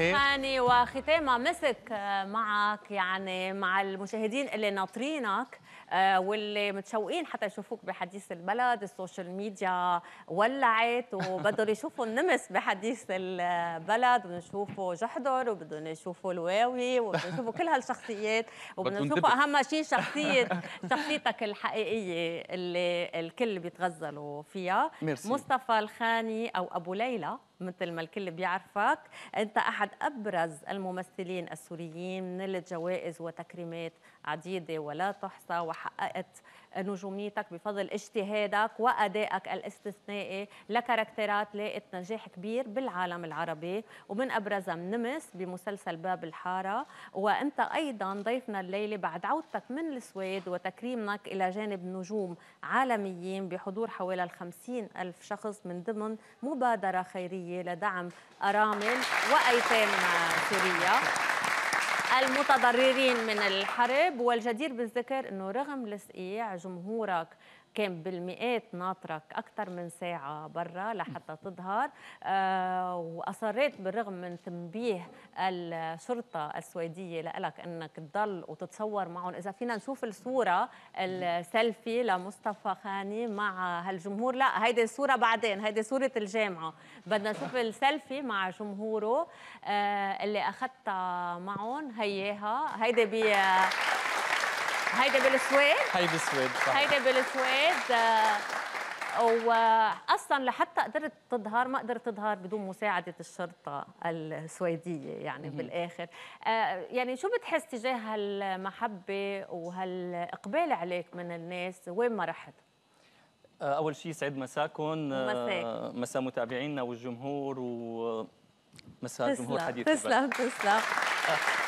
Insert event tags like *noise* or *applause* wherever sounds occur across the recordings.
الخاني وختامها مسك آه، معك يعني مع المشاهدين اللي ناطرينك آه، واللي متشوقين حتى يشوفوك بحديث البلد السوشيال ميديا ولعت وبدهم يشوفوا النمس بحديث البلد وبدهم يشوفوا جحدر وبدهم يشوفوا الواوي وبدهم يشوفوا كل هالشخصيات وبدهم يشوفوا اهم شيء شخصيه شخصيتك الحقيقيه اللي الكل بيتغزلوا فيها ميرسي. مصطفى الخاني او ابو ليلى مثل ما الكل بيعرفك انت احد ابرز الممثلين السوريين نلت جوائز وتكريمات عديدة ولا تحصى وحققت نجوميتك بفضل اجتهادك وأدائك الاستثنائي لكاركترات لاقت نجاح كبير بالعالم العربي ومن أبرزها منمس بمسلسل باب الحارة وأنت أيضا ضيفنا الليلة بعد عودتك من السويد وتكريمك إلى جانب نجوم عالميين بحضور حوالي الخمسين ألف شخص من ضمن مبادرة خيرية لدعم أرامل وأيتام سوريا المتضررين من الحرب والجدير بالذكر أنه رغم لسقيع جمهورك كان بالمئات ناطرك أكثر من ساعة برا لحتى تظهر آه، وأصريت بالرغم من تنبيه الشرطة السويدية لك أنك تضل وتتصور معهم إذا فينا نشوف الصورة السيلفي لمصطفى خاني مع هالجمهور لا هيدي الصورة بعدين هيدي صورة الجامعة بدنا نشوف السيلفي مع جمهوره آه، اللي أخذتها معهم هيها هيدي بي هيدا بالسويد هيدا بالسويد صح هيدا بالسويد آه، واصلا لحتى قدرت تظهر ما قدرت تظهر بدون مساعده الشرطه السويديه يعني بالاخر آه، يعني شو بتحس تجاه هالمحبه وهالاقبال عليك من الناس وين ما رحت آه، اول شيء سعيد مساكم مساك. مساء متابعينا والجمهور ومساء جمهور حديث تسلم تسلم *laughs*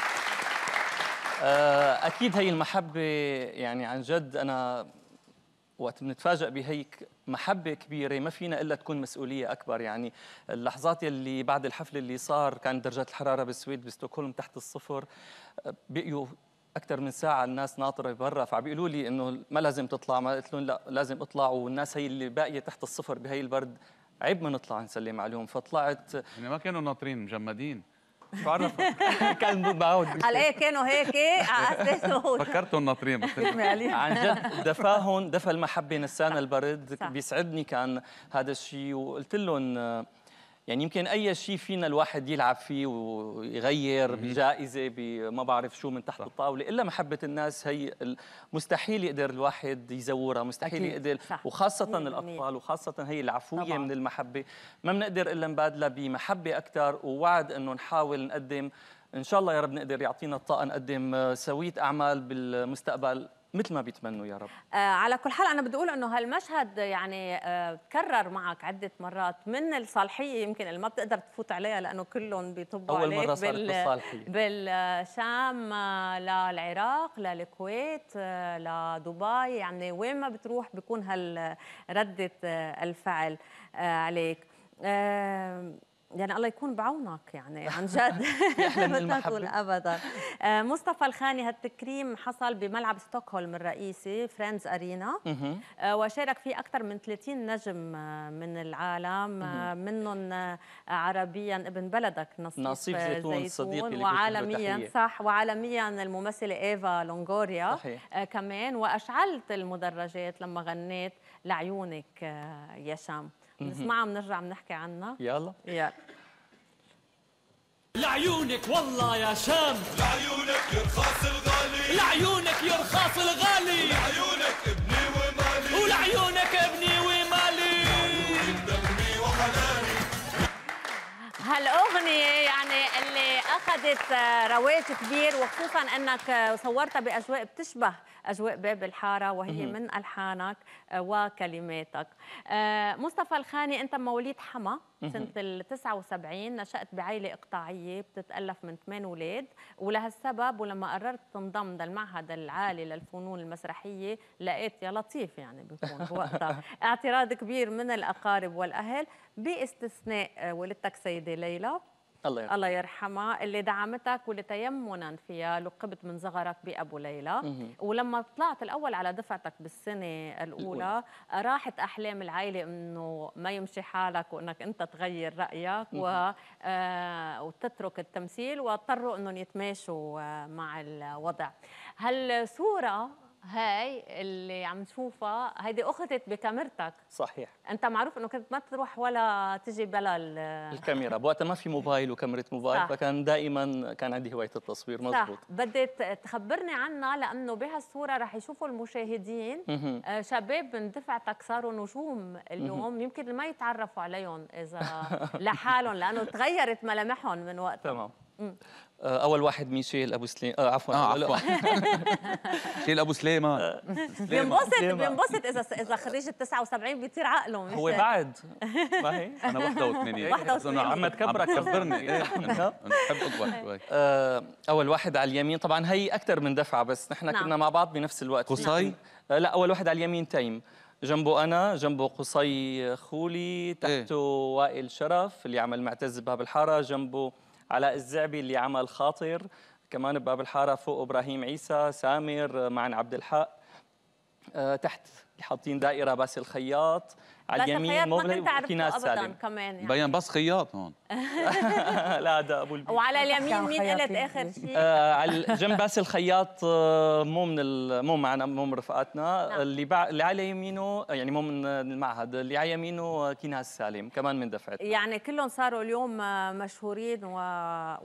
آه، اكيد هي المحبه يعني عن جد انا وقت بنتفاجئ بهيك محبة كبيرة ما فينا إلا تكون مسؤولية أكبر يعني اللحظات اللي بعد الحفل اللي صار كان درجات الحرارة بالسويد بستوكولم تحت الصفر آه، بقيوا اكثر من ساعه الناس ناطره برا فعم بيقولوا لي انه ما لازم تطلع ما قلت لهم لا لازم اطلع والناس هي اللي باقيه تحت الصفر بهي البرد عيب ما نطلع نسلم عليهم فطلعت يعني ما كانوا ناطرين مجمدين مش بعرف *laughs* كان ضد معاهم على ايه كانوا هيك على إيه؟ آه، *laughs* اساسه فكرتوا الناطرين *laughs* يعني عن جد دفاهم دفى المحبه نسان البرد بيسعدني كان هذا الشيء وقلت لهم يعني يمكن اي شيء فينا الواحد يلعب فيه ويغير بجائزه بما بعرف شو من تحت صح. الطاوله الا محبه الناس هي مستحيل يقدر الواحد يزورها مستحيل أكيد. يقدر صح. وخاصه الاطفال وخاصه هي العفويه طبعا. من المحبه ما بنقدر الا نبادلها بمحبه اكثر ووعد انه نحاول نقدم ان شاء الله يا رب نقدر يعطينا الطاقه نقدم سويه اعمال بالمستقبل مثل ما بيتمنوا يا رب آه على كل حال انا بدي اقول انه هالمشهد يعني آه تكرر معك عده مرات من الصالحيه يمكن اللي ما بتقدر تفوت عليها لانه كلهم بيطبوا أول عليك مرة صارت بال بالشام آه، للعراق للكويت آه، لدبي يعني وين ما بتروح بيكون هالرده آه، الفعل آه عليك آه يعني الله يكون بعونك يعني عن *laughs* جد *laughs* ما تقول ابدا آه، مصطفى الخاني هالتكريم حصل بملعب ستوكهولم الرئيسي فريندز ارينا آه، وشارك فيه اكثر من 30 نجم آه، من العالم منهم عربيا ابن بلدك نصيف, نصيف زيتون, صديقي وعالميا صح وعالميا الممثله ايفا لونغوريا صحيح. كمان واشعلت المدرجات لما غنيت لعيونك يا شام نسمعها بنرجع بنحكي عنها يلا يلا لعيونك والله يا شام لعيونك يرخص الغالي لعيونك يرخص الغالي لعيونك ابني ومالي ولعيونك ابني ومالي دمي وحناني هالاغنيه يعني اللي اخذت رواج كبير وخصوصا انك صورتها باجواء بتشبه أجواء باب الحارة وهي من ألحانك آه، وكلماتك آه، مصطفى الخاني أنت مواليد حما سنة ال 79 نشأت بعائلة إقطاعية بتتألف من ثمان أولاد ولهالسبب ولما قررت تنضم للمعهد العالي للفنون المسرحية لقيت يا لطيف يعني بكون بوقتها *laughs* اعتراض كبير من الأقارب والأهل باستثناء آه، والدتك سيدة ليلى الله يرحمها الله يرحمها اللي دعمتك واللي تيمنا فيها لقبت من صغرك بابو ليلى ولما طلعت الاول على دفعتك بالسنه الاولى مه. راحت احلام العائله انه ما يمشي حالك وانك انت تغير رايك و... آه وتترك التمثيل واضطروا انهم يتماشوا آه، مع الوضع هالصوره هاي اللي عم نشوفها هيدي اخذت بكاميرتك صحيح انت معروف انه كنت ما تروح ولا تجي بلا الكاميرا بوقتها ما في موبايل وكاميرا موبايل صح. فكان دائما كان عندي هوايه التصوير مضبوط صح. بدي تخبرني عنها لانه بهالصوره رح يشوفوا المشاهدين آه، شباب من دفعتك صاروا نجوم اليوم يمكن ما يتعرفوا عليهم اذا *laughs* لحالهم لانه تغيرت ملامحهم من وقت تمام آه، اول واحد ميشيل ابو سليم آه عفوا آه عفوا ميشيل *laughs* ابو سليمه آه. بينبسط بينبسط اذا اذا خريج ال 79 بيطير عقله هو بعد *laughs* ما هي انا 81 81 عم تكبرك كبرني بحب اكبر شوي آه، اول واحد على اليمين طبعا هي اكثر من دفعه بس نحن نعم. كنا مع بعض بنفس الوقت قصي نعم. لا اول واحد على اليمين تيم جنبه انا جنبه قصي خولي إيه. تحته وائل شرف اللي عمل معتز باب الحاره جنبه علاء الزعبي اللي عمل خاطر كمان بباب الحاره فوق ابراهيم عيسى سامر معن عبد الحق آه، تحت حاطين دائره باسل الخياط على اليمين مغرب وفي ناس سالم كمان يعني. بين بس خياط هون *laughs* *laughs* لا ده ابو البيت وعلى اليمين مين قلت اخر شيء؟ آه، على جنب بس الخياط آه، مو من مو معنا مو من رفقاتنا نعم. اللي بع... اللي على يمينه يعني مو من المعهد اللي على يمينه كيناس سالم كمان من دفعتنا يعني كلهم صاروا اليوم آه، مشهورين و...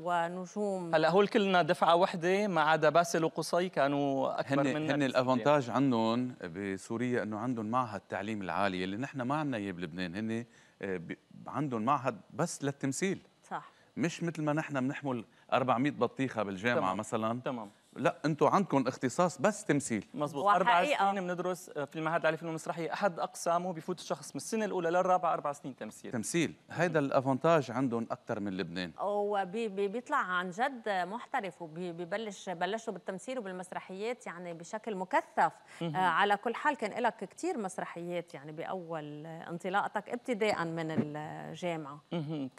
ونجوم هلا هو كلنا دفعه وحده ما عدا باسل وقصي كانوا اكبر هن... منا هن الافونتاج عندهم بسوريا انه عندهم معهد التعليم العالي اللي نحن ما ما عندنا اياه بلبنان هن آه، عندهم معهد بس للتمثيل صح مش مثل ما نحن بنحمل 400 بطيخه بالجامعه تمام. مثلا تمام لا انتم عندكم اختصاص بس تمثيل مزبوط اربع سنين بندرس آه، في المعهد العالي للفنون المسرحيه احد اقسامه بفوت الشخص من السنه الاولى للرابعه اربع سنين تمثيل تمثيل هذا الافونتاج عندهم اكثر من لبنان وبيطلع عن جد محترف وبيبلش بلشوا بالتمثيل وبالمسرحيات يعني بشكل مكثف مم. آه، على كل حال كان لك كثير مسرحيات يعني باول انطلاقتك ابتداء من الجامعه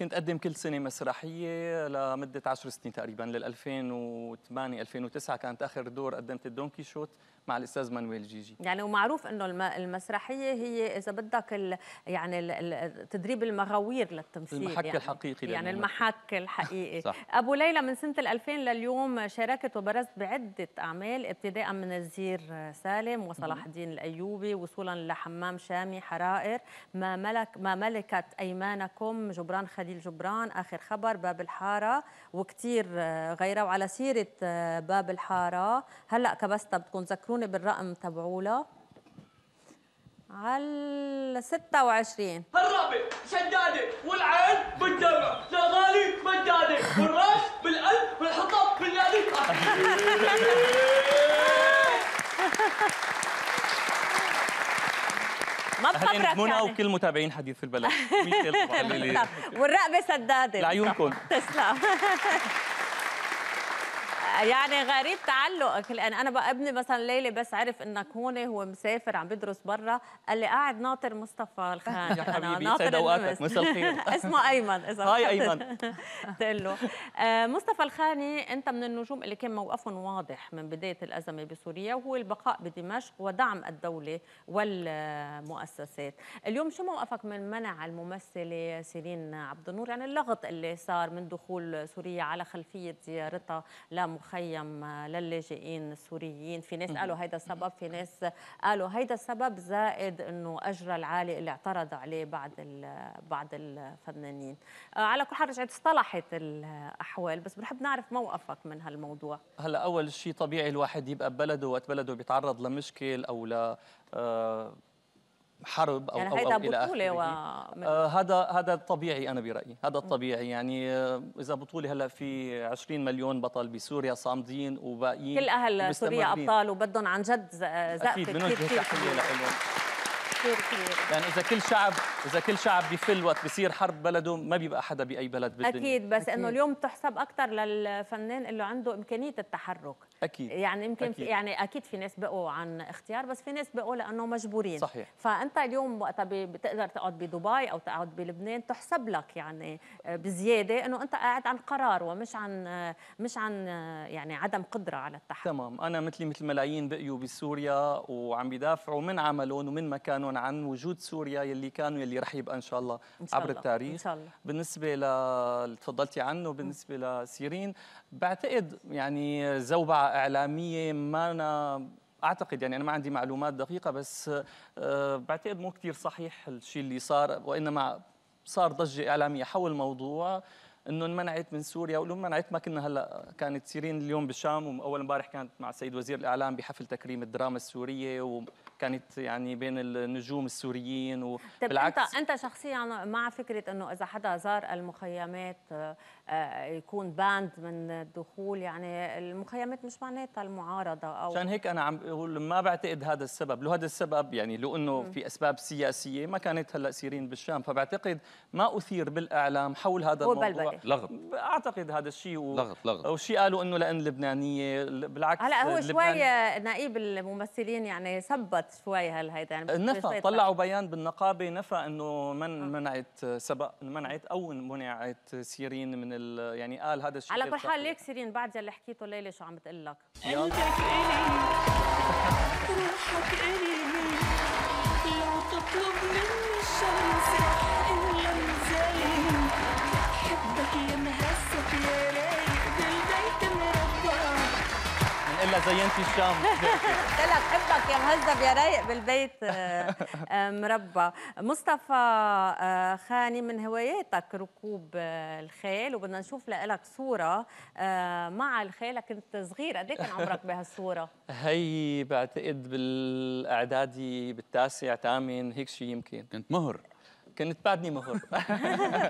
كنت اقدم كل سنه مسرحيه لمده 10 سنين تقريبا لل 2008 2009 2009 كانت اخر دور قدمت الدونكي شوت مع الاستاذ مانويل جيجي يعني ومعروف انه المسرحيه هي اذا بدك ال يعني ال تدريب المغاوير للتمثيل المحك يعني الحقيقي يعني المحك الحقيقي *laughs* صح. ابو ليلى من سنه 2000 لليوم شاركت وبرزت بعده اعمال ابتداء من الزير سالم وصلاح الدين الايوبي وصولا لحمام شامي حرائر ما ملك ما ملكت ايمانكم جبران خليل جبران اخر خبر باب الحاره وكثير غيرها وعلى سيره باب الحاره هلا كبستها بتكون ذكروني بالرقم تبعولها على 26 هالرابع شداده والعين بالدمع غالي مداده والراس بالقلب والحطب بالنادي *laughs* ما بفكرك منى يعني. وكل متابعين حديث في البلد *laughs* والرقبه سداده لعيونكم *laughs* تسلم يعني غريب تعلقك لان انا بقى ابني مثلا ليلي بس عرف انك هون هو مسافر عم بدرس برا قال لي قاعد ناطر مصطفى الخان يا حبيبي ناطر اوقاتك مساء الخير *laughs* اسمه ايمن اذا هاي ايمن *laughs* تقول له آه، مصطفى الخاني انت من النجوم اللي كان موقفهم واضح من بدايه الازمه بسوريا وهو البقاء بدمشق ودعم الدوله والمؤسسات اليوم شو موقفك من منع الممثله سيرين عبد النور يعني اللغط اللي صار من دخول سوريا على خلفيه زيارتها لمخ مخيم آه، للاجئين السوريين في ناس قالوا هيدا السبب في ناس قالوا هيدا السبب زائد انه اجرى العالي اللي اعترض عليه بعض بعض الفنانين آه، على كل حال رجعت اصطلحت الاحوال بس بنحب نعرف موقفك من هالموضوع هلا اول شيء طبيعي الواحد يبقى ببلده وقت بلده بيتعرض لمشكل او ل آه، حرب او يعني او, أو الى بطوله و... آه هذا هذا طبيعي انا برايي هذا الطبيعي يعني آه اذا بطوله هلا في 20 مليون بطل بسوريا صامدين وباقيين كل اهل سوريا ابطال وبدهم عن جد آه، زقفه اكيد بنوجه تحيه لهم كثير كثير يعني اذا كل شعب اذا كل شعب بفل وقت بصير حرب بلده ما بيبقى حدا باي بلد بالدنيا اكيد بس انه اليوم تحسب اكثر للفنان اللي عنده امكانيه التحرك اكيد يعني يمكن أكيد. يعني اكيد في ناس بقوا عن اختيار بس في ناس بقوا لانه مجبورين صحيح فانت اليوم وقتها بتقدر تقعد بدبي او تقعد بلبنان تحسب لك يعني آه، بزياده انه انت قاعد عن قرار ومش عن آه، مش عن آه، يعني عدم قدره على التحكم تمام انا مثلي مثل ملايين بقيوا بسوريا وعم بيدافعوا من عملهم ومن مكانهم عن وجود سوريا يلي كانوا يلي رح يبقى ان شاء الله إن شاء عبر الله. التاريخ إن شاء الله. بالنسبه ل تفضلتي عنه بالنسبه لسيرين بعتقد يعني زوبعة إعلامية ما أنا اعتقد يعني انا ما عندي معلومات دقيقه بس آه، بعتقد مو كثير صحيح الشيء اللي صار وانما صار ضجه اعلاميه حول الموضوع انه انمنعت من سوريا ولو منعت ما كنا هلا كانت سيرين اليوم بالشام واول امبارح كانت مع السيد وزير الاعلام بحفل تكريم الدراما السوريه و كانت يعني بين النجوم السوريين وبالعكس طيب انت انت شخصيا مع فكره انه اذا حدا زار المخيمات آه، آه، يكون باند من الدخول يعني المخيمات مش معناتها المعارضه او عشان هيك انا عم بقول ما بعتقد هذا السبب لو هذا السبب يعني لو انه في اسباب سياسيه ما كانت هلا سيرين بالشام فبعتقد ما اثير بالاعلام حول هذا الموضوع لغط اعتقد هذا الشيء و... لغط لغط وشي قالوا انه لان لبنانيه بالعكس هلا هو شوي نائب الممثلين يعني ثبت نفت شوي هل هيدا يعني نفى طلعوا بيان بالنقابه نفى انه من آه. منعت سبق منعت او منعت سيرين من ال يعني قال هذا الشيء على كل حال ليك سيرين بعد اللي حكيته ليلى شو عم بتقول لك قلبك الي *laughs* روحك الي زينتي الشام *laughs* قلت لك حبك يا مهذب يا رايق بالبيت آه، آه، مربى مصطفى آه، خاني من هواياتك ركوب الخيل وبدنا نشوف لك صوره مع الخيل كنت صغير قد إيه كان عمرك بهالصوره *laughs* هي بعتقد بالاعدادي بالتاسع ثامن هيك شيء يمكن كنت مهر كنت بعدني مهر *laughs*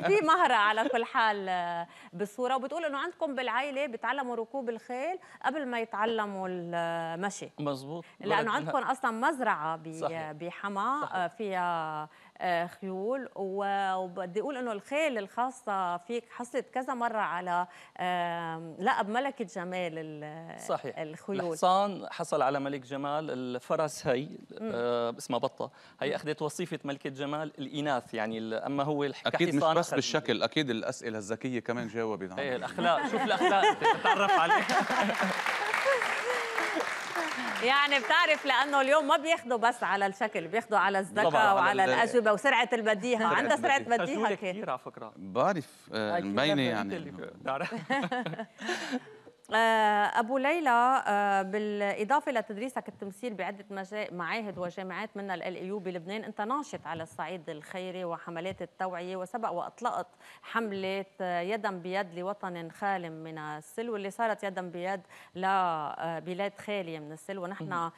في مهرة على كل حال آه، بالصورة وبتقول انه عندكم بالعائلة بتعلموا ركوب الخيل قبل ما يتعلموا المشي مزبوط لأنه عندكم أصلا مزرعة بحما آه، فيها آه، خيول وبدي اقول انه الخيل الخاصه فيك حصلت كذا مره على لقب ملكه جمال صحيح الخيول الحصان حصل على ملك جمال الفرس هي اسمها آه، بطه هي اخذت وصيفه ملكه جمال الاناث يعني اما هو اكيد مش بس بالشكل اكيد الاسئله الذكيه كمان جاوبت ايه الاخلاق شوف الاخلاق *laughs* تتعرف عليها *laughs* يعني بتعرف لانه اليوم ما بياخذوا بس على الشكل بياخذوا على الذكاء وعلى الاجوبه وسرعه البديهه عندها سرعه بديهه كثير على فكره بعرف آه، مبينه يعني *laughs* آه، أبو ليلى آه، بالإضافة لتدريسك التمثيل بعدة معاهد وجامعات منها ال يو بلبنان أنت ناشط على الصعيد الخيري وحملات التوعية وسبق وأطلقت حملة يدا بيد لوطن خال من السلو اللي صارت يدا بيد لبلاد آه، خالية من السلو ونحن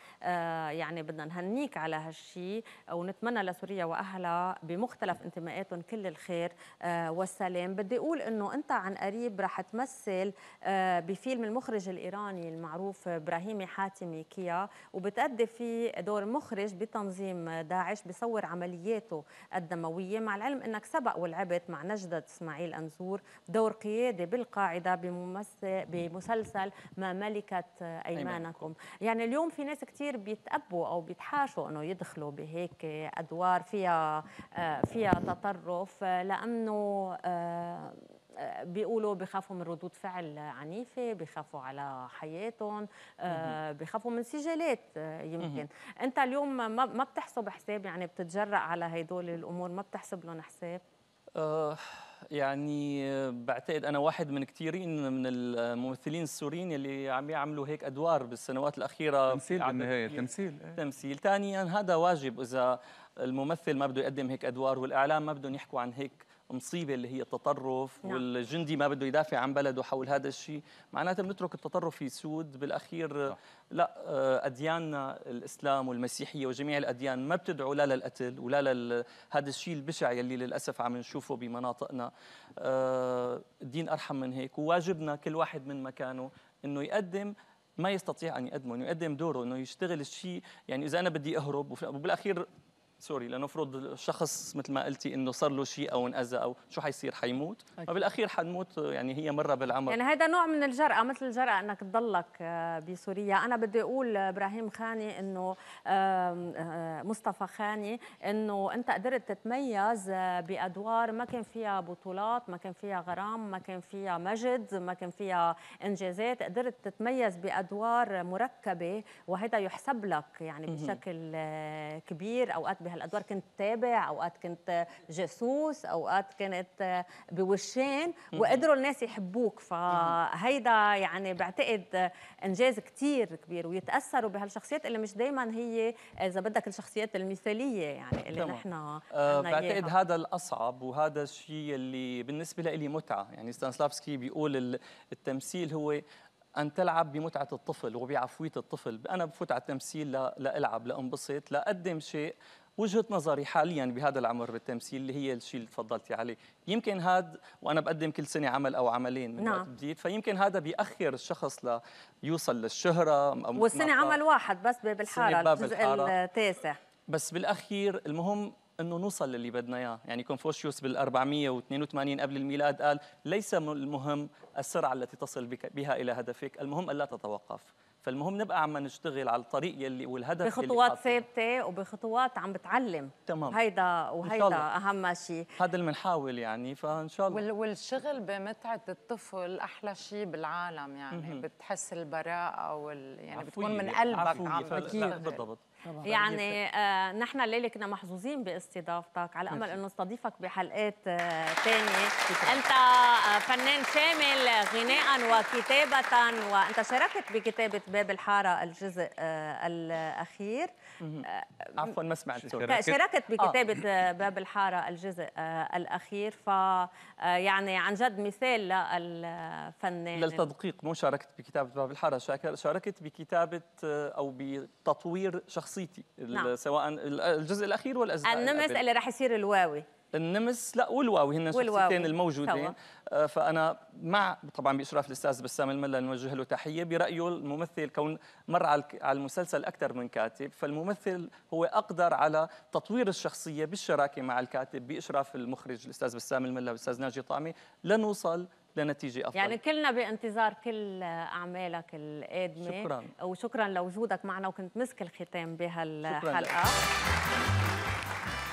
يعني بدنا نهنيك على هالشيء ونتمنى لسوريا وأهلها بمختلف انتماءاتهم كل الخير والسلام بدي أقول أنه أنت عن قريب رح تمثل بفيلم فيلم المخرج الإيراني المعروف ابراهيمي حاتمي كيا وبتأدي فيه دور مخرج بتنظيم داعش بصور عملياته الدموية مع العلم أنك سبق ولعبت مع نجدة إسماعيل أنزور دور قيادي بالقاعدة بممثل بمسلسل ما ملكت أيمانكم يعني اليوم في ناس كتير بيتأبوا أو بيتحاشوا أنه يدخلوا بهيك أدوار فيها آه، فيها تطرف آه، لأنه آه، بيقولوا بخافوا من ردود فعل عنيفه بخافوا على حياتهم آه، بخافوا من سجالات آه، يمكن انت اليوم ما بتحسب حساب يعني بتتجرأ على هدول الامور ما بتحسب لهم حساب أه يعني بعتقد انا واحد من كثيرين من الممثلين السوريين اللي عم يعملوا هيك ادوار بالسنوات الاخيره تمثيل بالنهايه تمثيل إيه. تمثيل ثانيا هذا واجب اذا الممثل ما بده يقدم هيك ادوار والاعلام ما بدهم يحكوا عن هيك مصيبه اللي هي التطرف نعم. والجندي ما بده يدافع عن بلده حول هذا الشيء معناته بنترك التطرف يسود بالاخير صح. نعم. لا آه، ادياننا الاسلام والمسيحيه وجميع الاديان ما بتدعو لا للقتل ولا هذا الشيء البشع يلي للاسف عم نشوفه بمناطقنا آه، الدين ارحم من هيك وواجبنا كل واحد من مكانه انه يقدم ما يستطيع ان يقدمه انه يقدم دوره انه يشتغل الشيء يعني اذا انا بدي اهرب وبالاخير سوري لنفرض الشخص مثل ما قلتي انه صار له شيء او انأذى او شو حيصير حيموت ما بالاخير حنموت يعني هي مره بالعمر يعني هذا نوع من الجرأه مثل الجرأه انك تضلك آه، بسوريا انا بدي اقول ابراهيم خاني انه آه، مصطفى خاني انه انت قدرت تتميز آه، بادوار ما كان فيها بطولات ما كان فيها غرام ما كان فيها مجد ما كان فيها انجازات قدرت تتميز بادوار مركبه وهذا يحسب لك يعني بشكل كبير اوقات بهالادوار كنت تابع اوقات كنت جاسوس اوقات كنت بوشين وقدروا الناس يحبوك فهيدا يعني بعتقد انجاز كثير كبير ويتاثروا بهالشخصيات اللي مش دائما هي اذا بدك الشخصيات المثاليه يعني اللي نحن أه بعتقد هذا الاصعب وهذا الشيء اللي بالنسبه لي متعه يعني ستانسلافسكي بيقول التمثيل هو أن تلعب بمتعة الطفل وبعفوية الطفل أنا بفوت على التمثيل لألعب لأنبسط لأقدم شيء وجهه نظري حاليا بهذا العمر بالتمثيل اللي هي الشيء اللي تفضلتي عليه يمكن هذا وانا بقدم كل سنه عمل او عملين من نعم. جديد فيمكن هذا بيأخر الشخص ليوصل للشهره والسنه عمل واحد بس بالحاره الجزء التاسع بس بالاخير المهم انه نوصل للي بدنا اياه، يعني كونفوشيوس بال 482 قبل الميلاد قال ليس المهم السرعه التي تصل بها الى هدفك، المهم الا تتوقف. فالمهم نبقى عم نشتغل على الطريق يلي والهدف بخطوات ثابته وبخطوات عم بتعلم تمام هيدا وهيدا اهم شيء هذا اللي بنحاول يعني فان شاء الله والشغل بمتعه الطفل احلى شيء بالعالم يعني م -م. بتحس البراءه وال يعني بتكون من قلبك عم اكيد بالضبط يعني آه نحن الليله كنا محظوظين باستضافتك على امل انه نستضيفك بحلقات ثانيه آه انت آه، فنان شامل غناء وكتابه وانت شاركت بكتابه باب الحاره الجزء آه، الاخير آه، عفوا ما سمعت شاركت, شاركت آه. بكتابه آه. باب الحاره الجزء الاخير ف يعني عن جد مثال للفنان للتدقيق مو شاركت بكتابه باب الحاره شاركت بكتابه او بتطوير شخصيتي نعم. سواء الجزء الاخير والاجزاء النمس اللي راح يصير الواوي النمس لا والواو هن الشخصيتين الموجودين طبعا. آه، فانا مع طبعا باشراف الاستاذ بسام الملا نوجه له تحيه برايه الممثل كون مر على المسلسل اكثر من كاتب فالممثل هو اقدر على تطوير الشخصيه بالشراكه مع الكاتب باشراف المخرج الاستاذ بسام الملا والاستاذ ناجي طعمي لنوصل لنتيجه افضل يعني كلنا بانتظار كل اعمالك القادمه شكرا وشكرا لوجودك معنا وكنت مسك الختام بهالحلقه شكرا